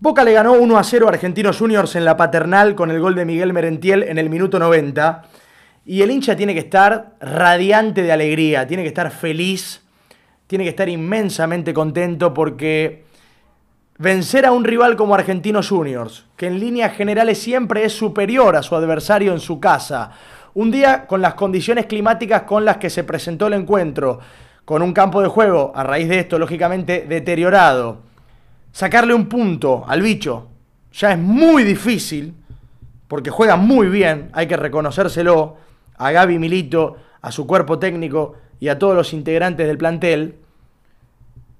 Boca le ganó 1 a 0 a Argentinos Juniors en la paternal con el gol de Miguel Merentiel en el minuto 90. Y el hincha tiene que estar radiante de alegría, tiene que estar feliz, tiene que estar inmensamente contento porque vencer a un rival como Argentinos Juniors, que en líneas generales siempre es superior a su adversario en su casa, un día con las condiciones climáticas con las que se presentó el encuentro, con un campo de juego, a raíz de esto, lógicamente, deteriorado, sacarle un punto al bicho ya es muy difícil, porque juega muy bien, hay que reconocérselo a Gaby Milito, a su cuerpo técnico y a todos los integrantes del plantel.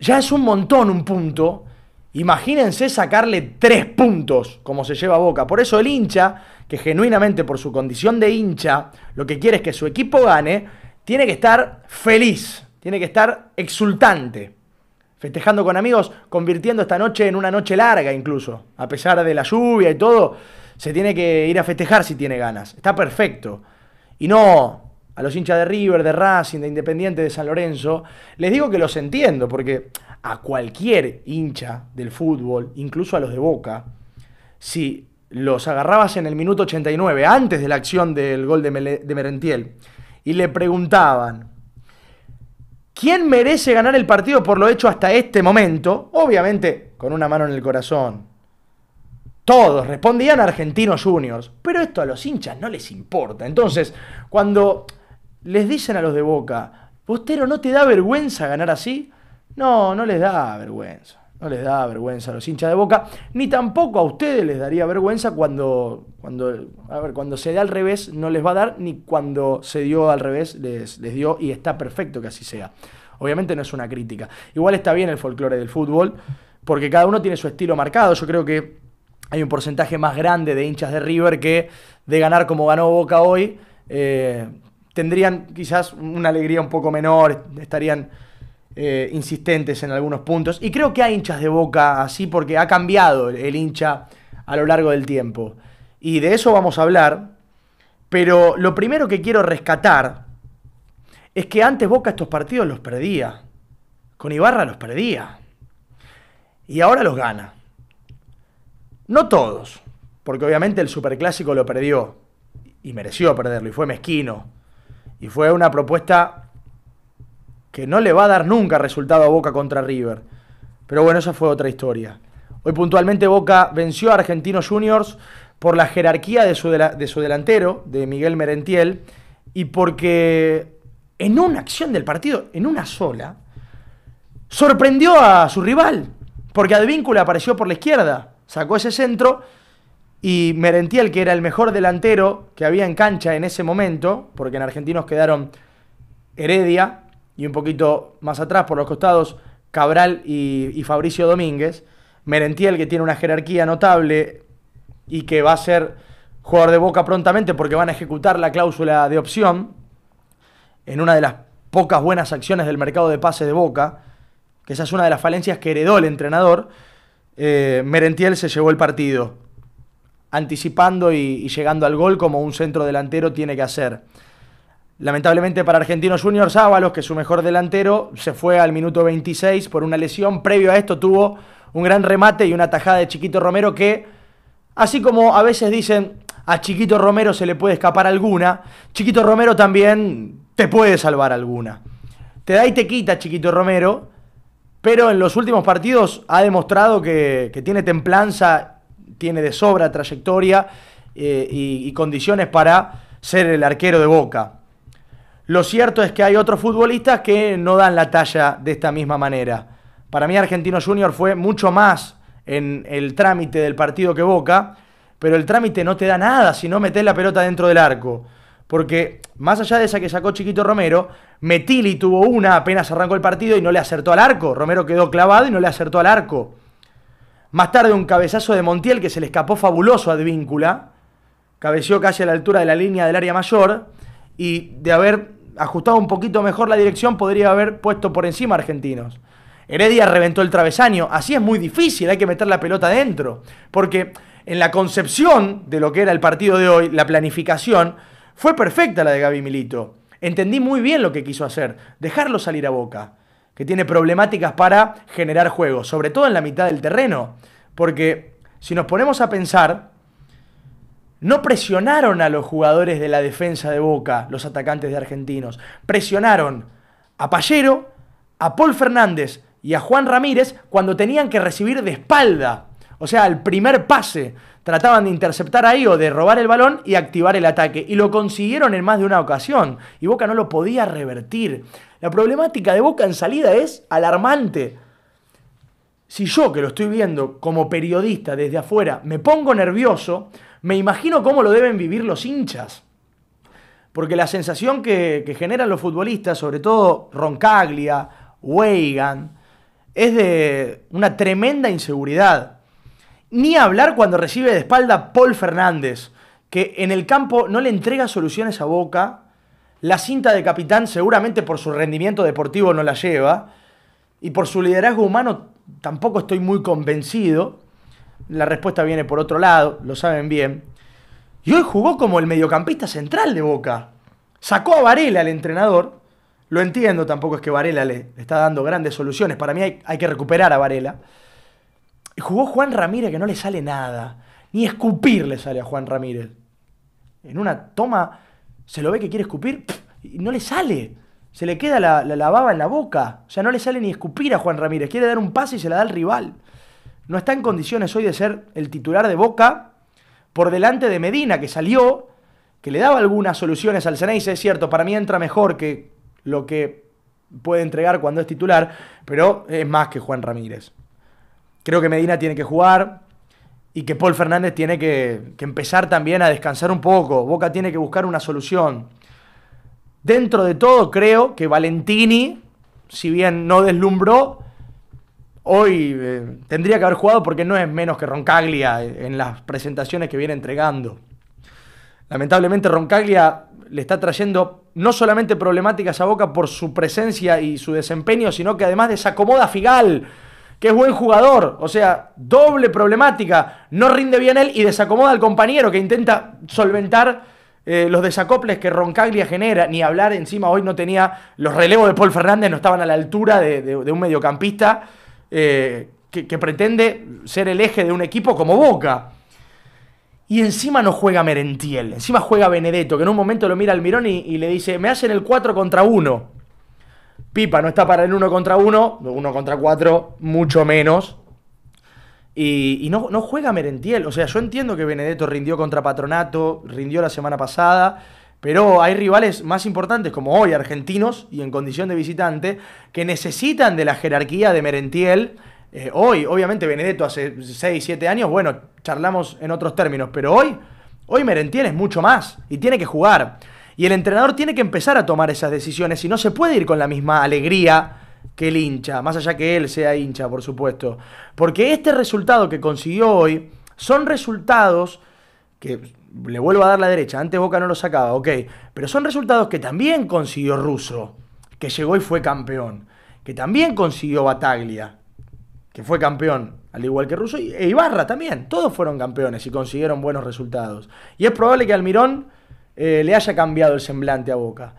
Ya es un montón un punto. Imagínense sacarle tres puntos como se lleva a Boca. Por eso el hincha, que genuinamente por su condición de hincha, lo que quiere es que su equipo gane, tiene que estar feliz, tiene que estar exultante festejando con amigos, convirtiendo esta noche en una noche larga incluso. A pesar de la lluvia y todo, se tiene que ir a festejar si tiene ganas. Está perfecto. Y no a los hinchas de River, de Racing, de Independiente, de San Lorenzo, les digo que los entiendo, porque a cualquier hincha del fútbol, incluso a los de Boca, si los agarrabas en el minuto 89, antes de la acción del gol de, Merentiel, y le preguntaban, ¿Quién merece ganar el partido por lo hecho hasta este momento? Obviamente, con una mano en el corazón. Todos respondían Argentinos Juniors, pero esto a los hinchas no les importa. Entonces, cuando les dicen a los de Boca, postero ¿no te da vergüenza ganar así? No, no les da vergüenza. No les da vergüenza a los hinchas de Boca, ni tampoco a ustedes les daría vergüenza cuando, cuando, a ver, cuando se da al revés no les va a dar, ni cuando se dio al revés les, dio y está perfecto que así sea. Obviamente no es una crítica. Igual está bien el folclore del fútbol, porque cada uno tiene su estilo marcado. Yo creo que hay un porcentaje más grande de hinchas de River que de ganar como ganó Boca hoy, eh, tendrían quizás una alegría un poco menor, estarían eh, insistentes en algunos puntos. Y creo que hay hinchas de boca así porque ha cambiado el hincha a lo largo del tiempo. Y de eso vamos a hablar. Pero lo primero que quiero rescatar es que antes Boca estos partidos los perdía. Con Ibarra los perdía. Y ahora los gana. No todos, porque obviamente el Superclásico lo perdió y mereció perderlo y fue mezquino. Y fue una propuesta que no le va a dar nunca resultado a Boca contra River. Pero bueno, esa fue otra historia. Hoy puntualmente Boca venció a Argentinos Juniors por la jerarquía de su, de, su delantero, de Miguel Merentiel, y porque en una acción del partido, en una sola, sorprendió a su rival, porque Advíncula apareció por la izquierda, sacó ese centro y Merentiel, que era el mejor delantero que había en cancha en ese momento, porque en Argentinos quedaron Heredia, y un poquito más atrás por los costados Cabral y, Fabricio Domínguez. Merentiel que tiene una jerarquía notable y que va a ser jugador de Boca prontamente porque van a ejecutar la cláusula de opción en una de las pocas buenas acciones del mercado de pase de Boca, que esa es una de las falencias que heredó el entrenador, eh, Merentiel se llevó el partido, anticipando y, y, llegando al gol como un centro delantero tiene que hacer. Lamentablemente para Argentinos Juniors, Ábalos, que es su mejor delantero, se fue al minuto 26 por una lesión. Previo a esto tuvo un gran remate y una tajada de Chiquito Romero que, así como a veces dicen, a Chiquito Romero se le puede escapar alguna, Chiquito Romero también te puede salvar alguna. Te da y te quita Chiquito Romero, pero en los últimos partidos ha demostrado que, tiene templanza, tiene de sobra trayectoria eh, y condiciones para ser el arquero de Boca. Lo cierto es que hay otros futbolistas que no dan la talla de esta misma manera. Para mí Argentino Junior fue mucho más en el trámite del partido que Boca, pero el trámite no te da nada si no metes la pelota dentro del arco. Porque más allá de esa que sacó Chiquito Romero, Metili tuvo una apenas arrancó el partido y no le acertó al arco. Romero quedó clavado y no le acertó al arco. Más tarde un cabezazo de Montiel que se le escapó fabuloso a Advíncula. Cabeció casi a la altura de la línea del área mayor. Y de haber ajustado un poquito mejor la dirección, podría haber puesto por encima a Argentinos. Heredia reventó el travesaño. Así es muy difícil, hay que meter la pelota adentro. Porque en la concepción de lo que era el partido de hoy, la planificación, fue perfecta la de Gaby Milito. Entendí muy bien lo que quiso hacer, dejarlo salir a boca, que tiene problemáticas para generar juego, sobre todo en la mitad del terreno. Porque si nos ponemos a pensar, no presionaron a los jugadores de la defensa de Boca, los atacantes de argentinos. Presionaron a Pallero, a Paul Fernández y a Juan Ramírez cuando tenían que recibir de espalda. O sea, al primer pase. Trataban de interceptar ahí o de robar el balón y activar el ataque. Y lo consiguieron en más de una ocasión. Y Boca no lo podía revertir. La problemática de Boca en salida es alarmante. Si yo, que lo estoy viendo como periodista desde afuera, me pongo nervioso, me imagino cómo lo deben vivir los hinchas. Porque la sensación que, generan los futbolistas, sobre todo Roncaglia, Weigand, es de una tremenda inseguridad. Ni hablar cuando recibe de espalda Paul Fernández, que en el campo no le entrega soluciones a Boca. La cinta de capitán seguramente por su rendimiento deportivo no la lleva. Y por su liderazgo humano tampoco estoy muy convencido. La respuesta viene por otro lado, lo saben bien. Y hoy jugó como el mediocampista central de Boca. Sacó a Varela el entrenador. Lo entiendo, tampoco es que Varela le está dando grandes soluciones. Para mí hay, que recuperar a Varela. Y jugó Juan Ramírez que no le sale nada. Ni escupir le sale a Juan Ramírez. En una toma se lo ve que quiere escupir y no le sale. Se le queda la, la, baba en la boca. O sea, no le sale ni escupir a Juan Ramírez. Quiere dar un pase y se la da al rival no está en condiciones hoy de ser el titular de Boca por delante de Medina, que salió, que le daba algunas soluciones al Ceneice, es cierto, para mí entra mejor que lo que puede entregar cuando es titular, pero es más que Juan Ramírez. Creo que Medina tiene que jugar y que Paul Fernández tiene que empezar también a descansar un poco. Boca tiene que buscar una solución. Dentro de todo, creo que Valentini, si bien no deslumbró, hoy eh, tendría que haber jugado porque no es menos que Roncaglia en las presentaciones que viene entregando. Lamentablemente Roncaglia le está trayendo no solamente problemáticas a Boca por su presencia y su desempeño, sino que además desacomoda a Figal, que es buen jugador. O sea, doble problemática. No rinde bien él y desacomoda al compañero que intenta solventar eh, los desacoples que Roncaglia genera, ni hablar encima hoy no tenía, los relevos de Paul Fernández no estaban a la altura de un mediocampista eh, que, pretende ser el eje de un equipo como Boca. Y encima no juega Merentiel, encima juega Benedetto, que en un momento lo mira al Mirón y, le dice, me hacen el 4 contra 1. Pipa no está para el 1 contra 1, 1 contra 4, mucho menos. Y, no, no, juega Merentiel, o sea, yo entiendo que Benedetto rindió contra Patronato, rindió la semana pasada, pero hay rivales más importantes, como hoy, argentinos, y en condición de visitante, que necesitan de la jerarquía de Merentiel. Eh, hoy, obviamente, Benedetto hace 6, 7 años, bueno, charlamos en otros términos, pero hoy, hoy Merentiel es mucho más y tiene que jugar. Y el entrenador tiene que empezar a tomar esas decisiones y no se puede ir con la misma alegría que el hincha, más allá que él sea hincha, por supuesto. Porque este resultado que consiguió hoy son resultados que le vuelvo a dar la derecha, antes Boca no lo sacaba, ok, pero son resultados que también consiguió Russo, que llegó y fue campeón, que también consiguió Bataglia, que fue campeón, al igual que Russo, e Ibarra también, todos fueron campeones y consiguieron buenos resultados. Y es probable que Almirón eh, le haya cambiado el semblante a Boca,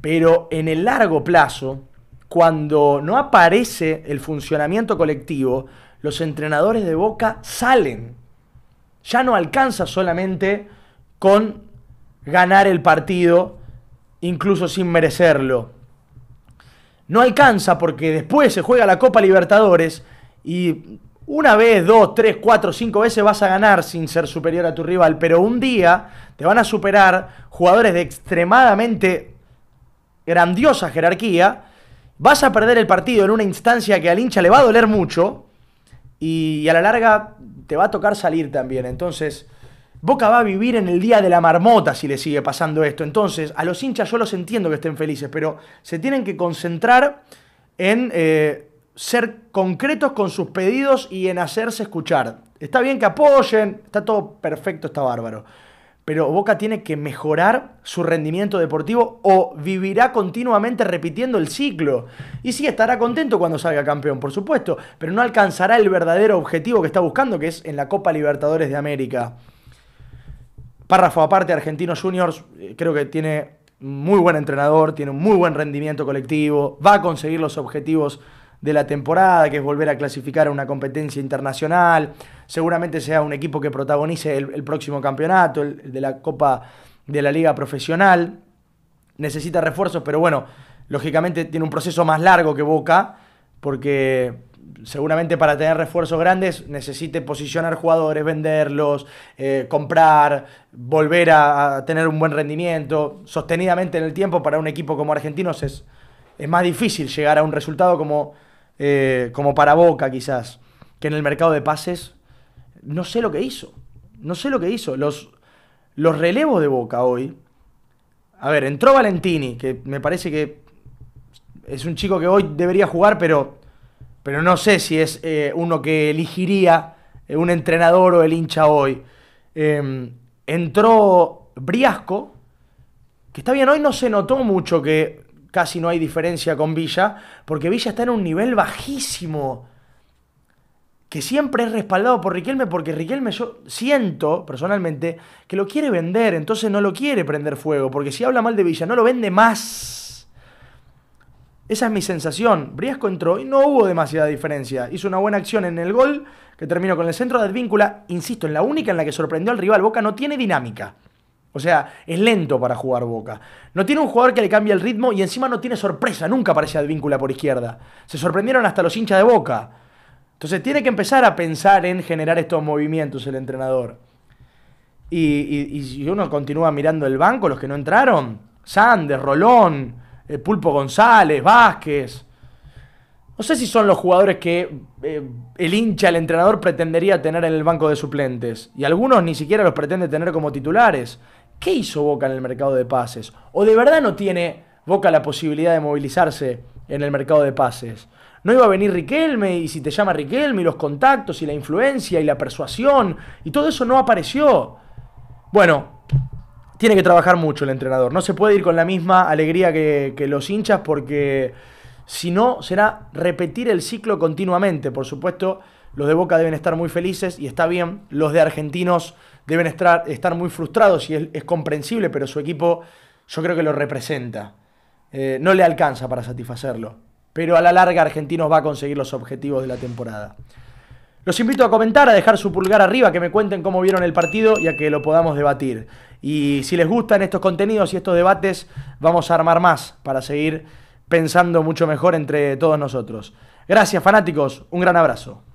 pero en el largo plazo, cuando no aparece el funcionamiento colectivo, los entrenadores de Boca salen. Ya no alcanza solamente con ganar el partido, incluso sin merecerlo. No alcanza porque después se juega la Copa Libertadores y una vez, dos, tres, cuatro, cinco veces vas a ganar sin ser superior a tu rival, pero un día te van a superar jugadores de extremadamente grandiosa jerarquía, vas a perder el partido en una instancia que al hincha le va a doler mucho y, a la larga te va a tocar salir también. Entonces, Boca va a vivir en el día de la marmota si le sigue pasando esto. Entonces, a los hinchas yo los entiendo que estén felices, pero se tienen que concentrar en eh, ser concretos con sus pedidos y en hacerse escuchar. Está bien que apoyen, está todo perfecto, está bárbaro. Pero Boca tiene que mejorar su rendimiento deportivo o vivirá continuamente repitiendo el ciclo. Y sí, estará contento cuando salga campeón, por supuesto, pero no alcanzará el verdadero objetivo que está buscando, que es en la Copa Libertadores de América. Párrafo aparte, Argentinos Juniors eh, creo que tiene muy buen entrenador, tiene un muy buen rendimiento colectivo, va a conseguir los objetivos de la temporada, que es volver a clasificar a una competencia internacional, seguramente sea un equipo que protagonice el, próximo campeonato, el de la Copa de la Liga Profesional, necesita refuerzos, pero bueno, lógicamente tiene un proceso más largo que Boca, porque seguramente para tener refuerzos grandes necesite posicionar jugadores, venderlos, eh, comprar, volver a, tener un buen rendimiento. Sostenidamente en el tiempo para un equipo como Argentinos es, es más difícil llegar a un resultado como, eh, como para Boca quizás, que en el mercado de pases no sé lo que hizo. No sé lo que hizo. Los, los relevos de Boca hoy. A ver, entró Valentini, que me parece que es un chico que hoy debería jugar, pero pero no sé si es eh, uno que elegiría eh, un entrenador o el hincha hoy. Em, entró Briasco, que está bien, hoy no se notó mucho que casi no hay diferencia con Villa, porque Villa está en un nivel bajísimo, que siempre es respaldado por Riquelme, porque Riquelme yo siento personalmente que lo quiere vender, entonces no lo quiere prender fuego, porque si habla mal de Villa, no lo vende más. Esa es mi sensación. Briasco entró y no hubo demasiada diferencia. Hizo una buena acción en el gol, que terminó con el centro de Advíncula, insisto, en la única en la que sorprendió al rival. Boca no tiene dinámica. O sea, es lento para jugar Boca. No tiene un jugador que le cambie el ritmo y encima no tiene sorpresa. Nunca aparece Advíncula por izquierda. Se sorprendieron hasta los hinchas de Boca. Entonces tiene que empezar a pensar en generar estos movimientos el entrenador. Y, si uno continúa mirando el banco, los que no entraron, Sanders, Rolón, eh, Pulpo González, Vázquez. No sé si son los jugadores que eh, el hincha, el entrenador pretendería tener en el banco de suplentes. Y algunos ni siquiera los pretende tener como titulares. ¿Qué hizo Boca en el mercado de pases? ¿O de verdad no tiene Boca la posibilidad de movilizarse en el mercado de pases? No iba a venir Riquelme y si te llama Riquelme y los contactos y la influencia y la persuasión y todo eso no apareció. Bueno, tiene que trabajar mucho el entrenador. No se puede ir con la misma alegría que, los hinchas porque si no será repetir el ciclo continuamente. Por supuesto, los de Boca deben estar muy felices y está bien. Los de Argentinos deben estar, muy frustrados y es, comprensible, pero su equipo yo creo que lo representa. Eh, no le alcanza para satisfacerlo. Pero a la larga Argentinos va a conseguir los objetivos de la temporada. Los invito a comentar, a dejar su pulgar arriba, que me cuenten cómo vieron el partido y a que lo podamos debatir. Y si les gustan estos contenidos y estos debates, vamos a armar más para seguir pensando mucho mejor entre todos nosotros. Gracias fanáticos, un gran abrazo.